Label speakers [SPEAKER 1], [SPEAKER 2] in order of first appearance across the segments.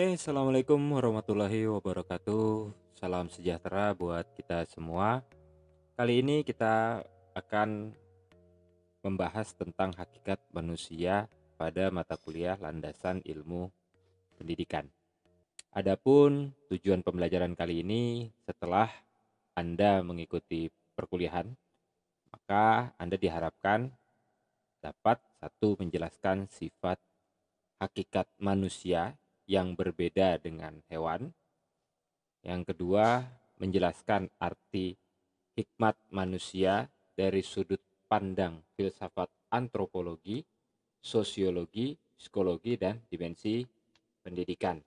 [SPEAKER 1] Eh, assalamualaikum warahmatullahi wabarakatuh. Salam sejahtera buat kita semua. Kali ini kita akan membahas tentang hakikat manusia pada mata kuliah landasan ilmu pendidikan. Adapun tujuan pembelajaran kali ini setelah Anda mengikuti perkuliahan, maka Anda diharapkan dapat satu menjelaskan sifat hakikat manusia yang berbeda dengan hewan. Yang kedua, menjelaskan arti hikmat manusia dari sudut pandang filsafat antropologi, sosiologi, psikologi, dan dimensi pendidikan.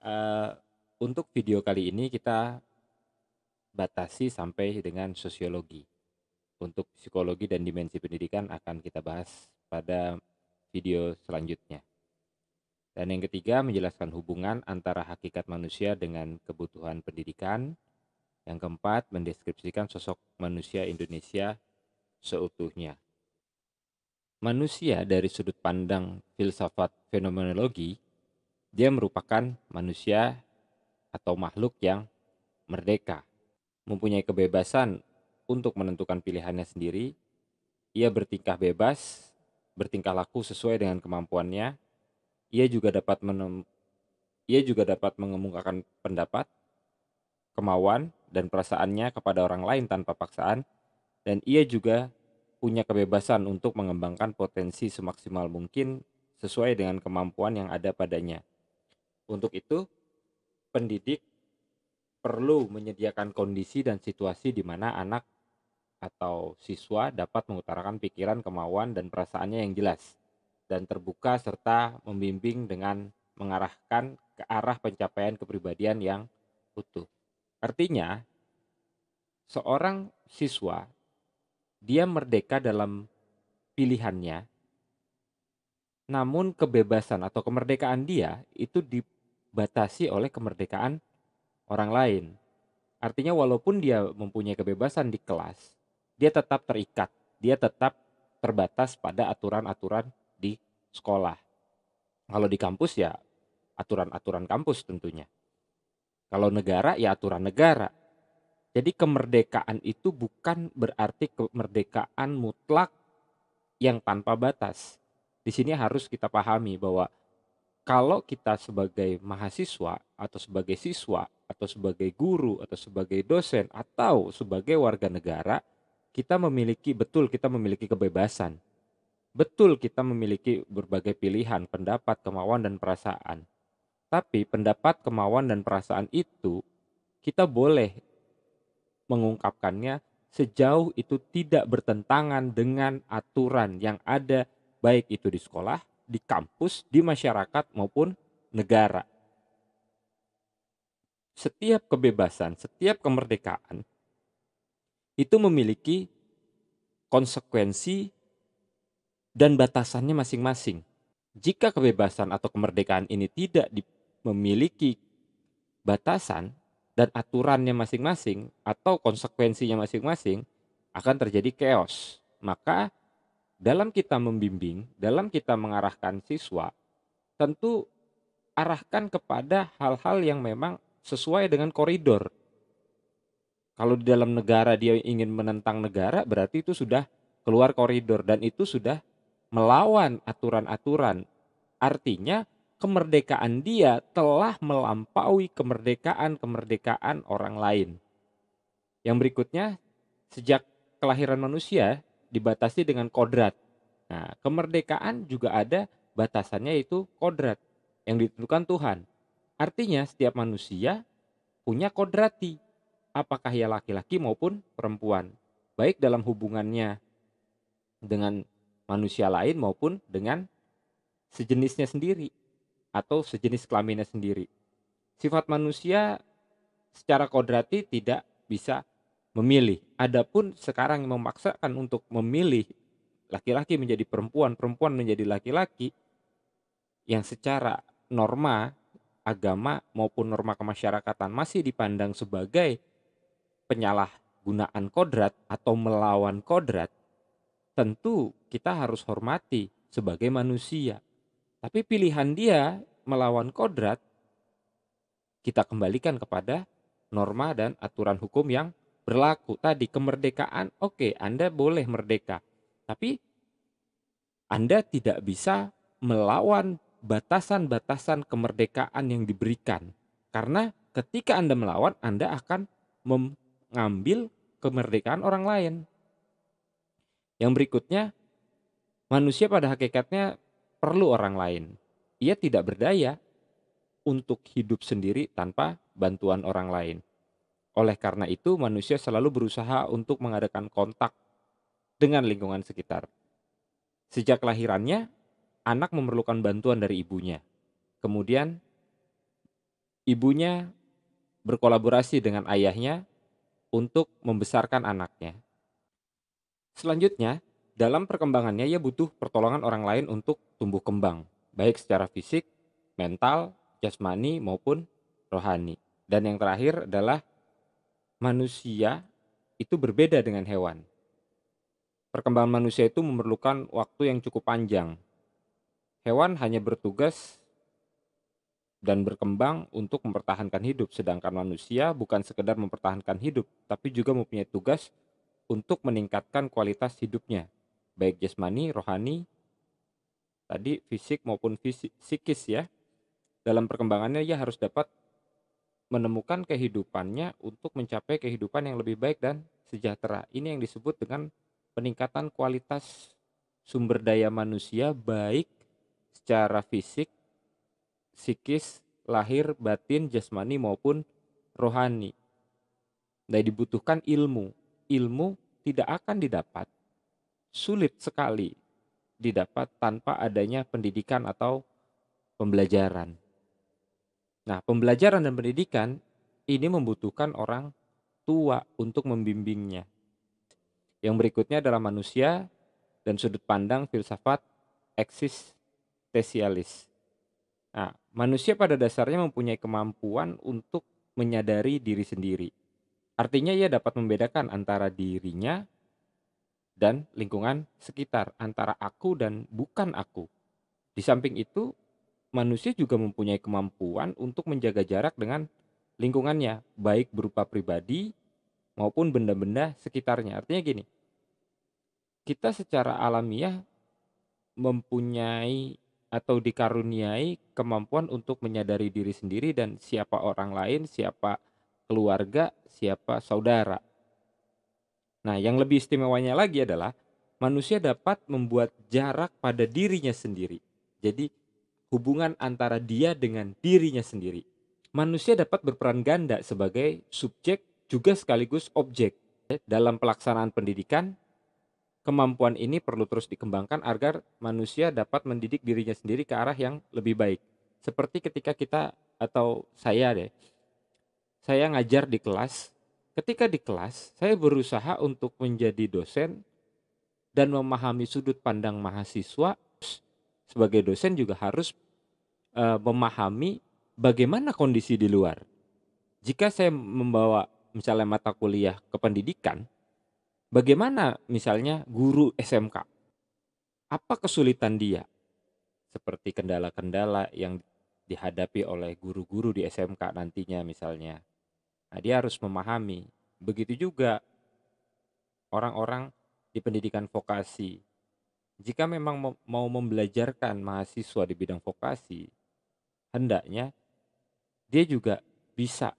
[SPEAKER 1] Uh, untuk video kali ini kita batasi sampai dengan sosiologi. Untuk psikologi dan dimensi pendidikan akan kita bahas pada video selanjutnya. Dan yang ketiga, menjelaskan hubungan antara hakikat manusia dengan kebutuhan pendidikan. Yang keempat, mendeskripsikan sosok manusia Indonesia seutuhnya. Manusia dari sudut pandang filsafat fenomenologi, dia merupakan manusia atau makhluk yang merdeka, mempunyai kebebasan untuk menentukan pilihannya sendiri. Ia bertingkah bebas, bertingkah laku sesuai dengan kemampuannya, ia juga dapat menem ia juga dapat mengemukakan pendapat, kemauan, dan perasaannya kepada orang lain tanpa paksaan, dan ia juga punya kebebasan untuk mengembangkan potensi semaksimal mungkin sesuai dengan kemampuan yang ada padanya. Untuk itu, pendidik perlu menyediakan kondisi dan situasi di mana anak atau siswa dapat mengutarakan pikiran, kemauan, dan perasaannya yang jelas dan terbuka serta membimbing dengan mengarahkan ke arah pencapaian kepribadian yang utuh. Artinya, seorang siswa dia merdeka dalam pilihannya, namun kebebasan atau kemerdekaan dia itu dibatasi oleh kemerdekaan orang lain. Artinya walaupun dia mempunyai kebebasan di kelas, dia tetap terikat, dia tetap terbatas pada aturan-aturan sekolah. Kalau di kampus ya aturan-aturan kampus tentunya. Kalau negara ya aturan negara. Jadi kemerdekaan itu bukan berarti kemerdekaan mutlak yang tanpa batas. Di sini harus kita pahami bahwa kalau kita sebagai mahasiswa atau sebagai siswa atau sebagai guru atau sebagai dosen atau sebagai warga negara kita memiliki betul kita memiliki kebebasan Betul kita memiliki berbagai pilihan, pendapat, kemauan, dan perasaan. Tapi pendapat, kemauan, dan perasaan itu kita boleh mengungkapkannya sejauh itu tidak bertentangan dengan aturan yang ada baik itu di sekolah, di kampus, di masyarakat maupun negara. Setiap kebebasan, setiap kemerdekaan itu memiliki konsekuensi dan batasannya masing-masing. Jika kebebasan atau kemerdekaan ini tidak memiliki batasan dan aturannya masing-masing atau konsekuensinya masing-masing, akan terjadi chaos. Maka dalam kita membimbing, dalam kita mengarahkan siswa, tentu arahkan kepada hal-hal yang memang sesuai dengan koridor. Kalau di dalam negara dia ingin menentang negara, berarti itu sudah keluar koridor dan itu sudah melawan aturan-aturan. Artinya kemerdekaan dia telah melampaui kemerdekaan-kemerdekaan orang lain. Yang berikutnya, sejak kelahiran manusia dibatasi dengan kodrat. Nah, kemerdekaan juga ada batasannya itu kodrat yang ditentukan Tuhan. Artinya setiap manusia punya kodrati, apakah ia laki-laki maupun perempuan, baik dalam hubungannya dengan manusia lain maupun dengan sejenisnya sendiri atau sejenis kelaminnya sendiri. Sifat manusia secara kodrati tidak bisa memilih. Adapun sekarang memaksakan untuk memilih laki-laki menjadi perempuan, perempuan menjadi laki-laki yang secara norma agama maupun norma kemasyarakatan masih dipandang sebagai penyalahgunaan kodrat atau melawan kodrat tentu kita harus hormati sebagai manusia. Tapi pilihan dia melawan kodrat kita kembalikan kepada norma dan aturan hukum yang berlaku tadi kemerdekaan oke okay, Anda boleh merdeka tapi Anda tidak bisa melawan batasan-batasan kemerdekaan yang diberikan karena ketika Anda melawan Anda akan mengambil kemerdekaan orang lain yang berikutnya, manusia pada hakikatnya perlu orang lain. Ia tidak berdaya untuk hidup sendiri tanpa bantuan orang lain. Oleh karena itu, manusia selalu berusaha untuk mengadakan kontak dengan lingkungan sekitar. Sejak lahirannya, anak memerlukan bantuan dari ibunya. Kemudian, ibunya berkolaborasi dengan ayahnya untuk membesarkan anaknya. Selanjutnya, dalam perkembangannya ia butuh pertolongan orang lain untuk tumbuh kembang, baik secara fisik, mental, jasmani maupun rohani. Dan yang terakhir adalah manusia itu berbeda dengan hewan. Perkembangan manusia itu memerlukan waktu yang cukup panjang. Hewan hanya bertugas dan berkembang untuk mempertahankan hidup, sedangkan manusia bukan sekedar mempertahankan hidup, tapi juga mempunyai tugas untuk meningkatkan kualitas hidupnya, baik jasmani, rohani, tadi fisik maupun fisik, psikis ya. Dalam perkembangannya ia harus dapat menemukan kehidupannya untuk mencapai kehidupan yang lebih baik dan sejahtera. Ini yang disebut dengan peningkatan kualitas sumber daya manusia baik secara fisik, psikis, lahir, batin, jasmani maupun rohani. Dan dibutuhkan ilmu ilmu tidak akan didapat, sulit sekali didapat tanpa adanya pendidikan atau pembelajaran. Nah, pembelajaran dan pendidikan ini membutuhkan orang tua untuk membimbingnya. Yang berikutnya adalah manusia dan sudut pandang filsafat eksistensialis. Nah, manusia pada dasarnya mempunyai kemampuan untuk menyadari diri sendiri Artinya ia dapat membedakan antara dirinya dan lingkungan sekitar, antara aku dan bukan aku. Di samping itu, manusia juga mempunyai kemampuan untuk menjaga jarak dengan lingkungannya, baik berupa pribadi maupun benda-benda sekitarnya. Artinya gini, kita secara alamiah mempunyai atau dikaruniai kemampuan untuk menyadari diri sendiri dan siapa orang lain, siapa keluarga, siapa saudara. Nah, yang lebih istimewanya lagi adalah manusia dapat membuat jarak pada dirinya sendiri. Jadi, hubungan antara dia dengan dirinya sendiri. Manusia dapat berperan ganda sebagai subjek juga sekaligus objek dalam pelaksanaan pendidikan. Kemampuan ini perlu terus dikembangkan agar manusia dapat mendidik dirinya sendiri ke arah yang lebih baik. Seperti ketika kita atau saya deh saya ngajar di kelas. Ketika di kelas, saya berusaha untuk menjadi dosen dan memahami sudut pandang mahasiswa. Sebagai dosen juga harus e, memahami bagaimana kondisi di luar. Jika saya membawa misalnya mata kuliah ke pendidikan, bagaimana misalnya guru SMK? Apa kesulitan dia? Seperti kendala-kendala yang dihadapi oleh guru-guru di SMK nantinya misalnya Nah, dia harus memahami. Begitu juga orang-orang di pendidikan vokasi. Jika memang mau membelajarkan mahasiswa di bidang vokasi, hendaknya dia juga bisa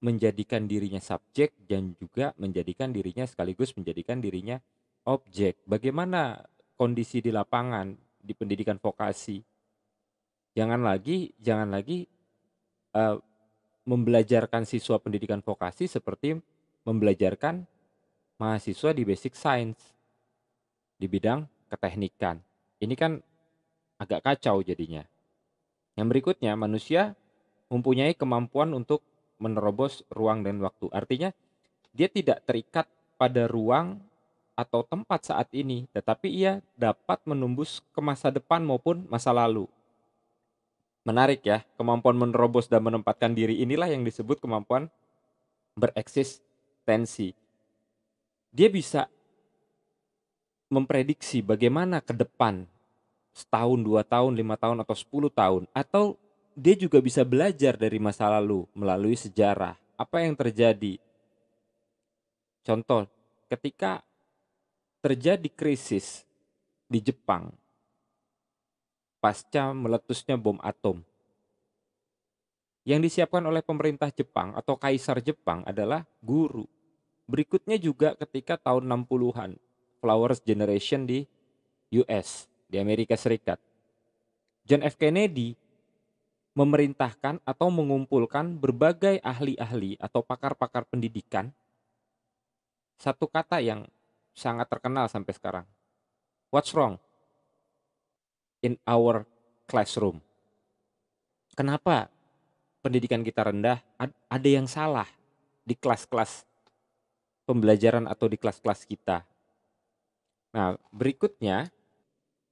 [SPEAKER 1] menjadikan dirinya subjek dan juga menjadikan dirinya sekaligus menjadikan dirinya objek. Bagaimana kondisi di lapangan di pendidikan vokasi? Jangan lagi, jangan lagi uh, membelajarkan siswa pendidikan vokasi seperti membelajarkan mahasiswa di basic science di bidang keteknikan. Ini kan agak kacau jadinya. Yang berikutnya, manusia mempunyai kemampuan untuk menerobos ruang dan waktu. Artinya, dia tidak terikat pada ruang atau tempat saat ini, tetapi ia dapat menembus ke masa depan maupun masa lalu. Menarik ya, kemampuan menerobos dan menempatkan diri inilah yang disebut kemampuan bereksistensi. Dia bisa memprediksi bagaimana ke depan setahun, dua tahun, lima tahun, atau sepuluh tahun. Atau dia juga bisa belajar dari masa lalu melalui sejarah. Apa yang terjadi? Contoh, ketika terjadi krisis di Jepang, pasca meletusnya bom atom. Yang disiapkan oleh pemerintah Jepang atau kaisar Jepang adalah guru. Berikutnya juga ketika tahun 60-an, Flowers Generation di US, di Amerika Serikat. John F. Kennedy memerintahkan atau mengumpulkan berbagai ahli-ahli atau pakar-pakar pendidikan. Satu kata yang sangat terkenal sampai sekarang. What's wrong? in our classroom. Kenapa pendidikan kita rendah? Ada yang salah di kelas-kelas pembelajaran atau di kelas-kelas kita. Nah, berikutnya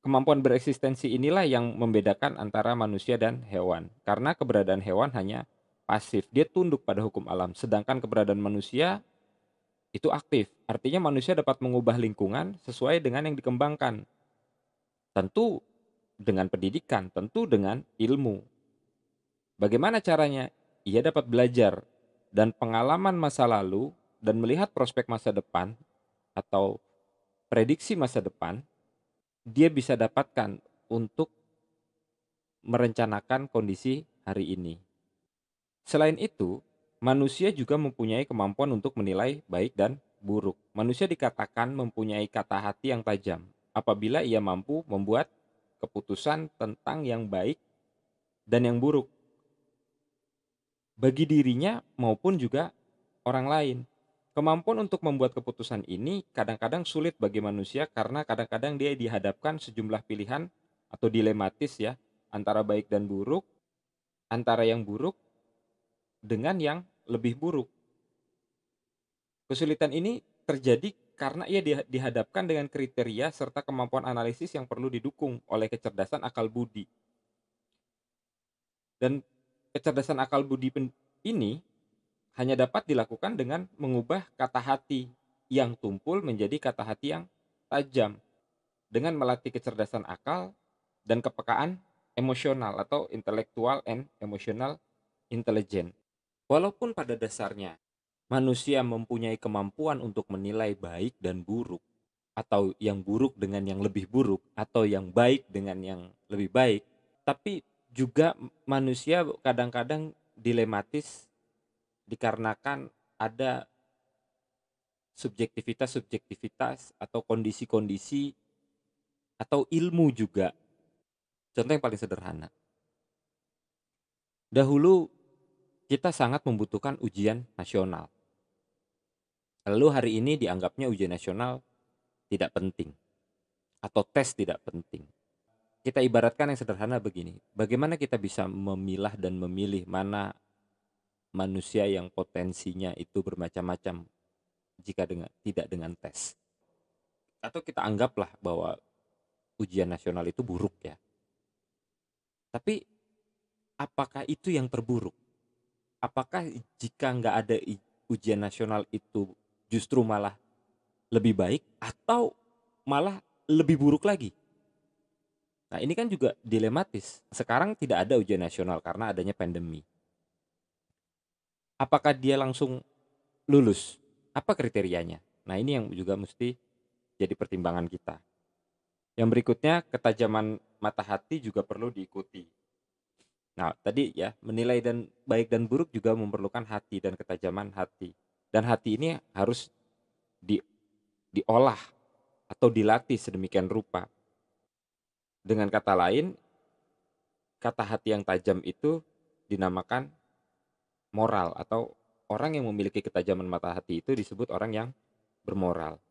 [SPEAKER 1] kemampuan bereksistensi inilah yang membedakan antara manusia dan hewan. Karena keberadaan hewan hanya pasif, dia tunduk pada hukum alam, sedangkan keberadaan manusia itu aktif. Artinya manusia dapat mengubah lingkungan sesuai dengan yang dikembangkan. Tentu dengan pendidikan, tentu dengan ilmu. Bagaimana caranya? Ia dapat belajar dan pengalaman masa lalu dan melihat prospek masa depan atau prediksi masa depan, dia bisa dapatkan untuk merencanakan kondisi hari ini. Selain itu, manusia juga mempunyai kemampuan untuk menilai baik dan buruk. Manusia dikatakan mempunyai kata hati yang tajam apabila ia mampu membuat keputusan tentang yang baik dan yang buruk bagi dirinya maupun juga orang lain. Kemampuan untuk membuat keputusan ini kadang-kadang sulit bagi manusia karena kadang-kadang dia dihadapkan sejumlah pilihan atau dilematis ya antara baik dan buruk, antara yang buruk dengan yang lebih buruk. Kesulitan ini terjadi karena ia dihadapkan dengan kriteria serta kemampuan analisis yang perlu didukung oleh kecerdasan akal budi. Dan kecerdasan akal budi ini hanya dapat dilakukan dengan mengubah kata hati yang tumpul menjadi kata hati yang tajam dengan melatih kecerdasan akal dan kepekaan emosional atau intelektual and emotional intelligence. Walaupun pada dasarnya manusia mempunyai kemampuan untuk menilai baik dan buruk atau yang buruk dengan yang lebih buruk atau yang baik dengan yang lebih baik tapi juga manusia kadang-kadang dilematis dikarenakan ada subjektivitas-subjektivitas atau kondisi-kondisi atau ilmu juga contoh yang paling sederhana dahulu kita sangat membutuhkan ujian nasional Lalu hari ini dianggapnya ujian nasional tidak penting atau tes tidak penting. Kita ibaratkan yang sederhana begini, bagaimana kita bisa memilah dan memilih mana manusia yang potensinya itu bermacam-macam jika dengan tidak dengan tes. Atau kita anggaplah bahwa ujian nasional itu buruk ya. Tapi apakah itu yang terburuk? Apakah jika nggak ada ujian nasional itu justru malah lebih baik atau malah lebih buruk lagi. Nah, ini kan juga dilematis. Sekarang tidak ada ujian nasional karena adanya pandemi. Apakah dia langsung lulus? Apa kriterianya? Nah, ini yang juga mesti jadi pertimbangan kita. Yang berikutnya, ketajaman mata hati juga perlu diikuti. Nah, tadi ya, menilai dan baik dan buruk juga memerlukan hati dan ketajaman hati. Dan hati ini harus di, diolah atau dilatih sedemikian rupa. Dengan kata lain, kata hati yang tajam itu dinamakan moral atau orang yang memiliki ketajaman mata hati itu disebut orang yang bermoral.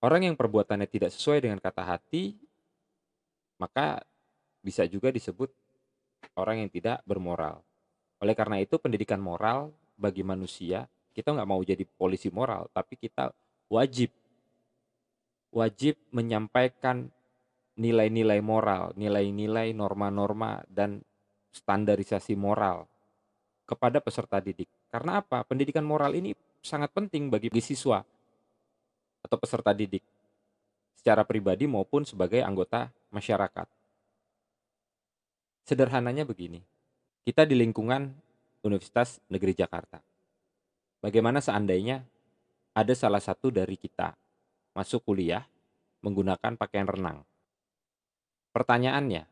[SPEAKER 1] Orang yang perbuatannya tidak sesuai dengan kata hati, maka bisa juga disebut orang yang tidak bermoral. Oleh karena itu, pendidikan moral bagi manusia kita nggak mau jadi polisi moral, tapi kita wajib wajib menyampaikan nilai-nilai moral, nilai-nilai norma-norma dan standarisasi moral kepada peserta didik. Karena apa? Pendidikan moral ini sangat penting bagi siswa atau peserta didik secara pribadi maupun sebagai anggota masyarakat. Sederhananya begini, kita di lingkungan Universitas Negeri Jakarta. Bagaimana seandainya ada salah satu dari kita masuk kuliah menggunakan pakaian renang? Pertanyaannya,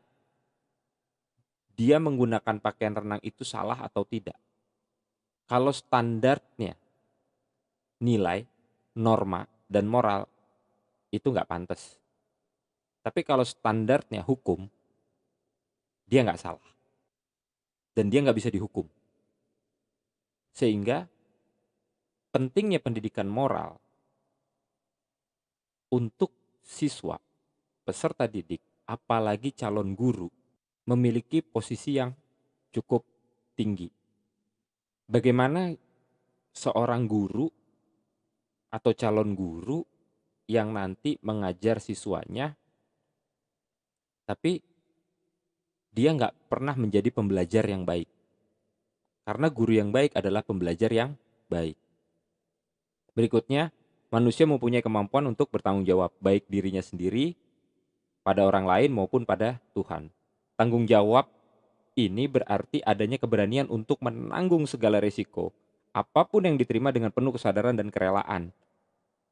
[SPEAKER 1] dia menggunakan pakaian renang itu salah atau tidak? Kalau standarnya nilai, norma, dan moral itu nggak pantas. Tapi kalau standarnya hukum, dia nggak salah. Dan dia nggak bisa dihukum. Sehingga pentingnya pendidikan moral untuk siswa, peserta didik, apalagi calon guru, memiliki posisi yang cukup tinggi. Bagaimana seorang guru atau calon guru yang nanti mengajar siswanya, tapi dia nggak pernah menjadi pembelajar yang baik. Karena guru yang baik adalah pembelajar yang baik. Berikutnya, manusia mempunyai kemampuan untuk bertanggung jawab, baik dirinya sendiri, pada orang lain, maupun pada Tuhan. Tanggung jawab ini berarti adanya keberanian untuk menanggung segala resiko, apapun yang diterima dengan penuh kesadaran dan kerelaan.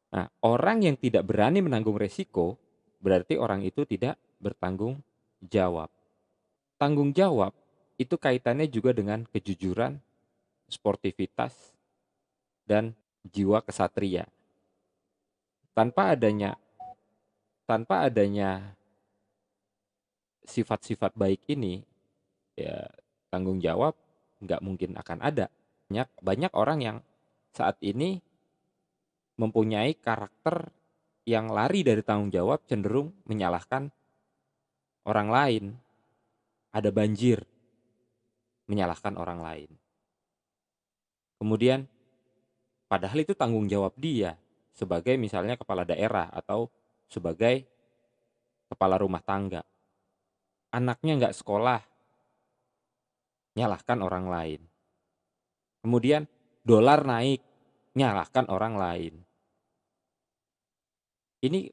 [SPEAKER 1] Nah, orang yang tidak berani menanggung resiko, berarti orang itu tidak bertanggung jawab. Tanggung jawab itu kaitannya juga dengan kejujuran, sportivitas, dan jiwa kesatria. Tanpa adanya tanpa adanya sifat-sifat baik ini ya tanggung jawab nggak mungkin akan ada. Banyak banyak orang yang saat ini mempunyai karakter yang lari dari tanggung jawab cenderung menyalahkan orang lain. Ada banjir menyalahkan orang lain. Kemudian Padahal itu tanggung jawab dia sebagai misalnya kepala daerah atau sebagai kepala rumah tangga. Anaknya nggak sekolah, nyalahkan orang lain. Kemudian dolar naik, nyalahkan orang lain. Ini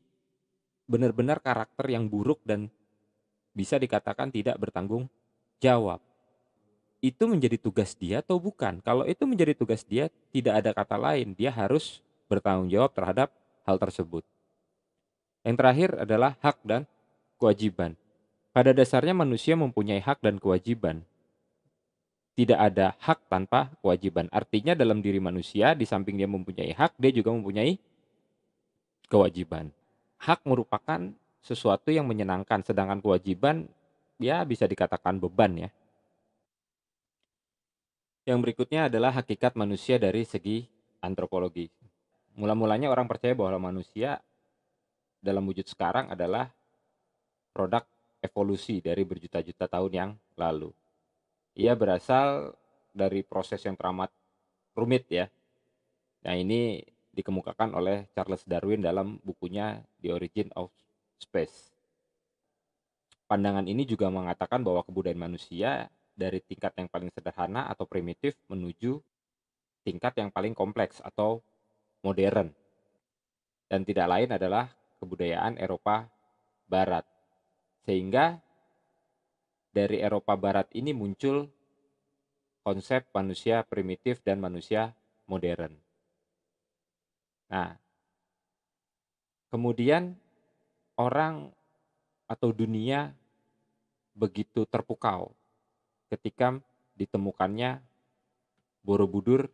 [SPEAKER 1] benar-benar karakter yang buruk dan bisa dikatakan tidak bertanggung jawab itu menjadi tugas dia atau bukan. Kalau itu menjadi tugas dia, tidak ada kata lain, dia harus bertanggung jawab terhadap hal tersebut. Yang terakhir adalah hak dan kewajiban. Pada dasarnya manusia mempunyai hak dan kewajiban. Tidak ada hak tanpa kewajiban. Artinya dalam diri manusia di samping dia mempunyai hak, dia juga mempunyai kewajiban. Hak merupakan sesuatu yang menyenangkan, sedangkan kewajiban ya bisa dikatakan beban ya. Yang berikutnya adalah hakikat manusia dari segi antropologi. Mula-mulanya orang percaya bahwa manusia dalam wujud sekarang adalah produk evolusi dari berjuta-juta tahun yang lalu. Ia berasal dari proses yang teramat rumit ya. Nah ini dikemukakan oleh Charles Darwin dalam bukunya The Origin of Space. Pandangan ini juga mengatakan bahwa kebudayaan manusia dari tingkat yang paling sederhana atau primitif menuju tingkat yang paling kompleks atau modern. Dan tidak lain adalah kebudayaan Eropa Barat. Sehingga dari Eropa Barat ini muncul konsep manusia primitif dan manusia modern. Nah, kemudian orang atau dunia begitu terpukau ketika ditemukannya Borobudur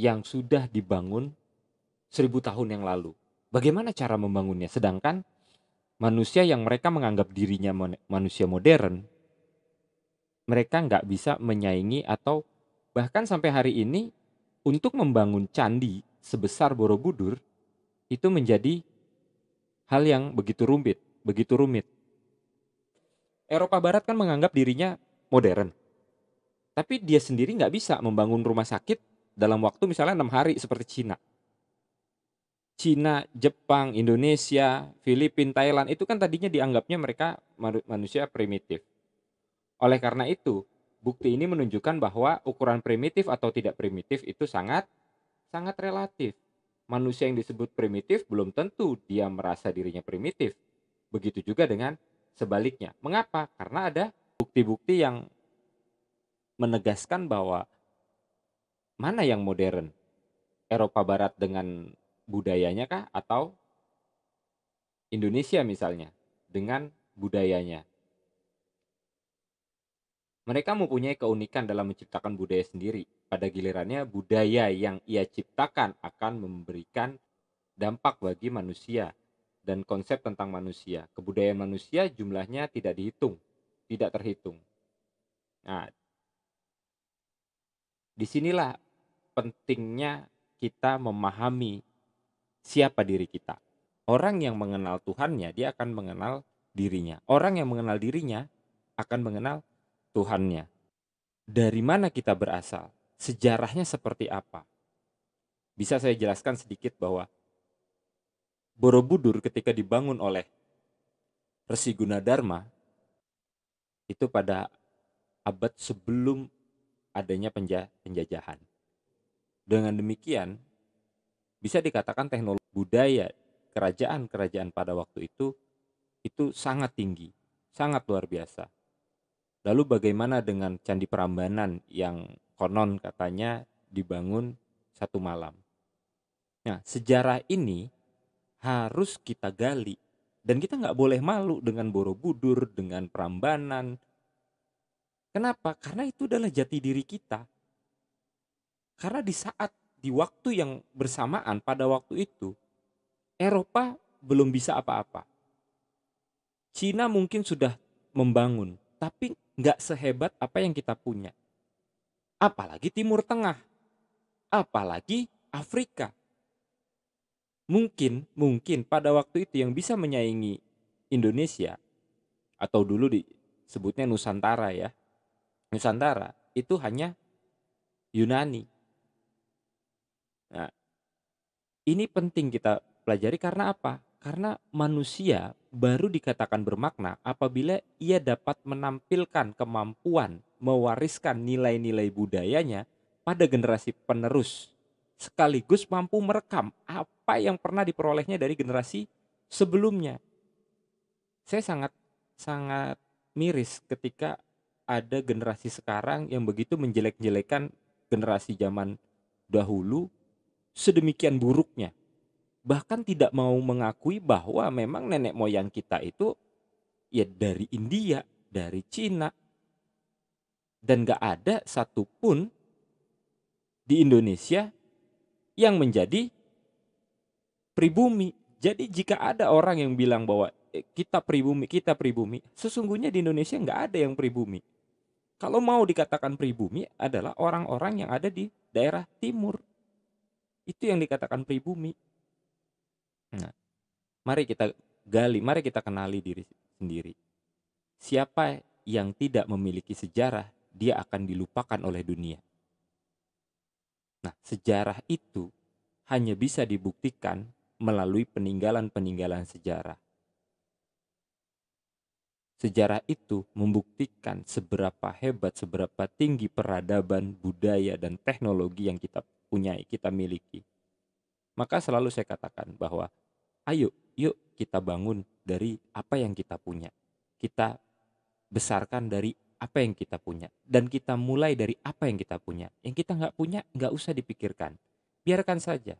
[SPEAKER 1] yang sudah dibangun seribu tahun yang lalu. Bagaimana cara membangunnya? Sedangkan manusia yang mereka menganggap dirinya manusia modern, mereka nggak bisa menyaingi atau bahkan sampai hari ini untuk membangun candi sebesar Borobudur itu menjadi hal yang begitu rumit, begitu rumit. Eropa Barat kan menganggap dirinya modern. Tapi dia sendiri nggak bisa membangun rumah sakit dalam waktu misalnya enam hari seperti Cina. Cina, Jepang, Indonesia, Filipina, Thailand itu kan tadinya dianggapnya mereka manusia primitif. Oleh karena itu, bukti ini menunjukkan bahwa ukuran primitif atau tidak primitif itu sangat sangat relatif. Manusia yang disebut primitif belum tentu dia merasa dirinya primitif. Begitu juga dengan Sebaliknya, mengapa? Karena ada bukti-bukti yang menegaskan bahwa mana yang modern? Eropa Barat dengan budayanya kah atau Indonesia misalnya dengan budayanya? Mereka mempunyai keunikan dalam menciptakan budaya sendiri. Pada gilirannya, budaya yang ia ciptakan akan memberikan dampak bagi manusia dan konsep tentang manusia. Kebudayaan manusia jumlahnya tidak dihitung, tidak terhitung. Nah, disinilah pentingnya kita memahami siapa diri kita. Orang yang mengenal Tuhannya, dia akan mengenal dirinya. Orang yang mengenal dirinya akan mengenal Tuhannya. Dari mana kita berasal? Sejarahnya seperti apa? Bisa saya jelaskan sedikit bahwa Borobudur ketika dibangun oleh Resi Gunadarma itu pada abad sebelum adanya penjajahan. Dengan demikian, bisa dikatakan teknologi budaya kerajaan-kerajaan pada waktu itu itu sangat tinggi, sangat luar biasa. Lalu bagaimana dengan Candi Prambanan yang konon katanya dibangun satu malam? Nah, sejarah ini harus kita gali dan kita nggak boleh malu dengan Borobudur, dengan Prambanan. Kenapa? Karena itu adalah jati diri kita. Karena di saat di waktu yang bersamaan pada waktu itu Eropa belum bisa apa-apa. Cina mungkin sudah membangun, tapi nggak sehebat apa yang kita punya. Apalagi Timur Tengah, apalagi Afrika mungkin mungkin pada waktu itu yang bisa menyaingi Indonesia atau dulu disebutnya Nusantara ya. Nusantara itu hanya Yunani. Nah, ini penting kita pelajari karena apa? Karena manusia baru dikatakan bermakna apabila ia dapat menampilkan kemampuan mewariskan nilai-nilai budayanya pada generasi penerus sekaligus mampu merekam apa yang pernah diperolehnya dari generasi sebelumnya. Saya sangat sangat miris ketika ada generasi sekarang yang begitu menjelek-jelekan generasi zaman dahulu sedemikian buruknya. Bahkan tidak mau mengakui bahwa memang nenek moyang kita itu ya dari India, dari Cina. Dan gak ada satupun di Indonesia yang menjadi pribumi. Jadi jika ada orang yang bilang bahwa eh, kita pribumi, kita pribumi, sesungguhnya di Indonesia nggak ada yang pribumi. Kalau mau dikatakan pribumi adalah orang-orang yang ada di daerah timur. Itu yang dikatakan pribumi. Nah, mari kita gali, mari kita kenali diri sendiri. Siapa yang tidak memiliki sejarah, dia akan dilupakan oleh dunia. Nah, sejarah itu hanya bisa dibuktikan melalui peninggalan-peninggalan sejarah. Sejarah itu membuktikan seberapa hebat, seberapa tinggi peradaban, budaya, dan teknologi yang kita punya, kita miliki. Maka selalu saya katakan bahwa ayo, yuk kita bangun dari apa yang kita punya. Kita besarkan dari apa yang kita punya dan kita mulai dari apa yang kita punya yang kita nggak punya nggak usah dipikirkan biarkan saja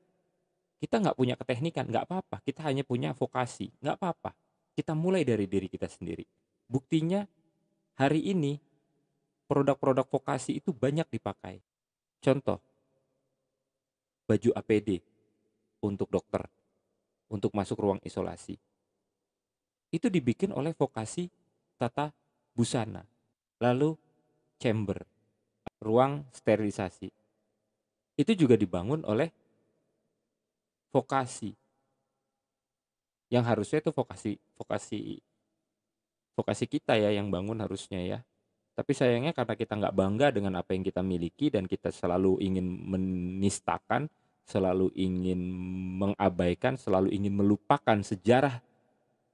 [SPEAKER 1] kita nggak punya keteknikan nggak apa-apa kita hanya punya vokasi nggak apa-apa kita mulai dari diri kita sendiri buktinya hari ini produk-produk vokasi itu banyak dipakai contoh baju APD untuk dokter untuk masuk ruang isolasi itu dibikin oleh vokasi tata busana lalu chamber, ruang sterilisasi. Itu juga dibangun oleh vokasi. Yang harusnya itu vokasi vokasi vokasi kita ya yang bangun harusnya ya. Tapi sayangnya karena kita nggak bangga dengan apa yang kita miliki dan kita selalu ingin menistakan, selalu ingin mengabaikan, selalu ingin melupakan sejarah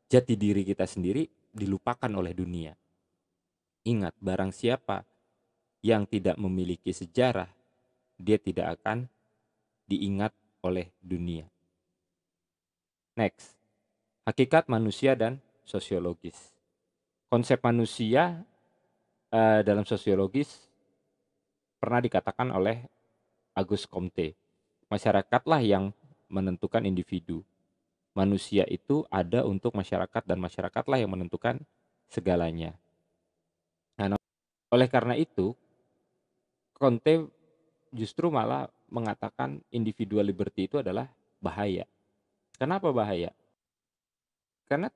[SPEAKER 1] jati diri kita sendiri dilupakan oleh dunia. Ingat, barang siapa yang tidak memiliki sejarah, dia tidak akan diingat oleh dunia. Next, hakikat manusia dan sosiologis. Konsep manusia eh, dalam sosiologis pernah dikatakan oleh Agus Comte, masyarakatlah yang menentukan individu. Manusia itu ada untuk masyarakat dan masyarakatlah yang menentukan segalanya. Oleh karena itu, Conte justru malah mengatakan individual liberty itu adalah bahaya. Kenapa bahaya? Karena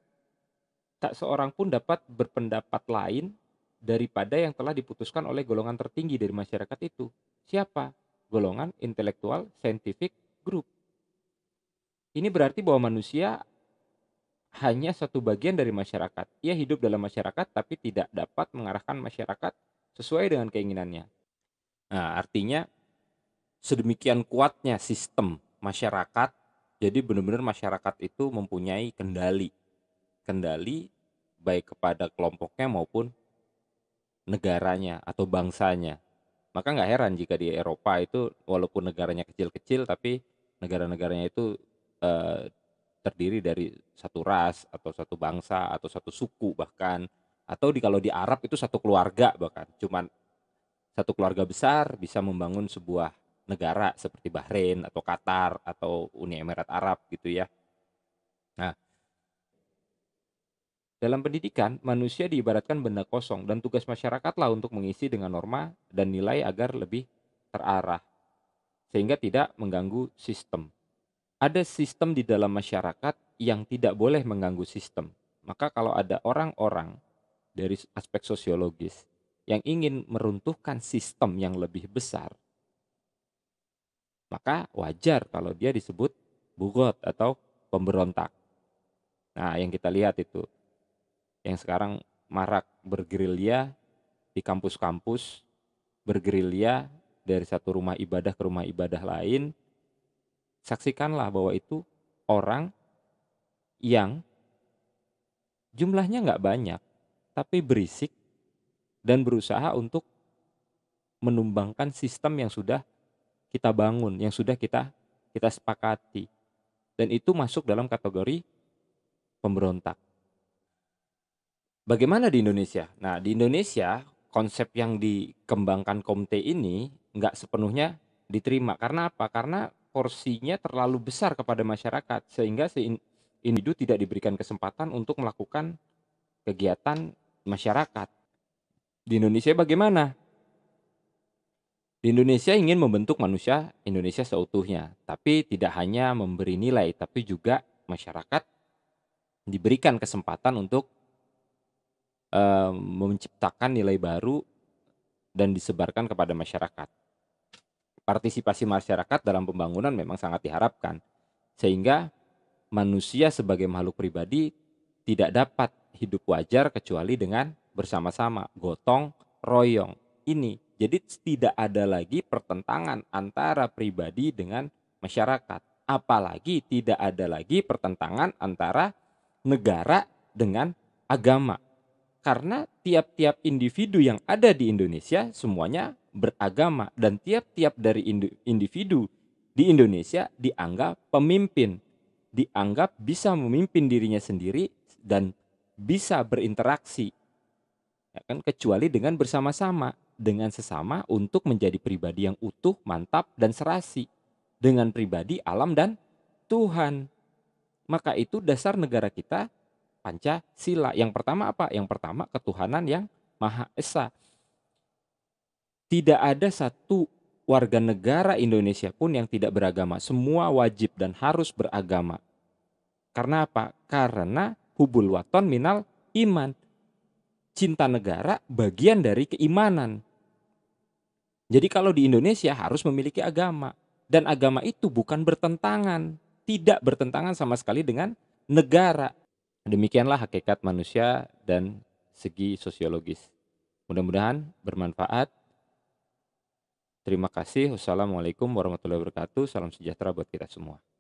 [SPEAKER 1] tak seorang pun dapat berpendapat lain daripada yang telah diputuskan oleh golongan tertinggi dari masyarakat itu. Siapa? Golongan intelektual scientific group. Ini berarti bahwa manusia hanya satu bagian dari masyarakat. Ia hidup dalam masyarakat tapi tidak dapat mengarahkan masyarakat sesuai dengan keinginannya. Nah, artinya sedemikian kuatnya sistem masyarakat, jadi benar-benar masyarakat itu mempunyai kendali. Kendali baik kepada kelompoknya maupun negaranya atau bangsanya. Maka nggak heran jika di Eropa itu walaupun negaranya kecil-kecil tapi negara-negaranya itu eh, terdiri dari satu ras atau satu bangsa atau satu suku bahkan atau di kalau di Arab itu satu keluarga bahkan cuman satu keluarga besar bisa membangun sebuah negara seperti Bahrain atau Qatar atau Uni Emirat Arab gitu ya. Nah, dalam pendidikan, manusia diibaratkan benda kosong dan tugas masyarakatlah untuk mengisi dengan norma dan nilai agar lebih terarah sehingga tidak mengganggu sistem. Ada sistem di dalam masyarakat yang tidak boleh mengganggu sistem. Maka kalau ada orang-orang dari aspek sosiologis yang ingin meruntuhkan sistem yang lebih besar, maka wajar kalau dia disebut bugot atau pemberontak. Nah, yang kita lihat itu yang sekarang marak bergerilya di kampus-kampus, bergerilya dari satu rumah ibadah ke rumah ibadah lain. Saksikanlah bahwa itu orang yang jumlahnya nggak banyak, tapi berisik dan berusaha untuk menumbangkan sistem yang sudah kita bangun, yang sudah kita kita sepakati. Dan itu masuk dalam kategori pemberontak. Bagaimana di Indonesia? Nah, di Indonesia konsep yang dikembangkan Komte ini nggak sepenuhnya diterima. Karena apa? Karena porsinya terlalu besar kepada masyarakat sehingga individu tidak diberikan kesempatan untuk melakukan kegiatan masyarakat. Di Indonesia bagaimana? Di Indonesia ingin membentuk manusia Indonesia seutuhnya, tapi tidak hanya memberi nilai, tapi juga masyarakat diberikan kesempatan untuk uh, menciptakan nilai baru dan disebarkan kepada masyarakat. Partisipasi masyarakat dalam pembangunan memang sangat diharapkan, sehingga manusia sebagai makhluk pribadi tidak dapat hidup wajar kecuali dengan bersama-sama gotong royong ini. Jadi tidak ada lagi pertentangan antara pribadi dengan masyarakat. Apalagi tidak ada lagi pertentangan antara negara dengan agama. Karena tiap-tiap individu yang ada di Indonesia semuanya beragama dan tiap-tiap dari individu di Indonesia dianggap pemimpin, dianggap bisa memimpin dirinya sendiri dan bisa berinteraksi ya kan kecuali dengan bersama-sama dengan sesama untuk menjadi pribadi yang utuh, mantap dan serasi dengan pribadi alam dan Tuhan. Maka itu dasar negara kita Pancasila. Yang pertama apa? Yang pertama ketuhanan yang Maha Esa. Tidak ada satu warga negara Indonesia pun yang tidak beragama. Semua wajib dan harus beragama. Karena apa? Karena hubul waton minal iman. Cinta negara bagian dari keimanan. Jadi kalau di Indonesia harus memiliki agama dan agama itu bukan bertentangan, tidak bertentangan sama sekali dengan negara. Demikianlah hakikat manusia dan segi sosiologis. Mudah-mudahan bermanfaat. Terima kasih. Wassalamualaikum warahmatullahi wabarakatuh. Salam sejahtera buat kita semua.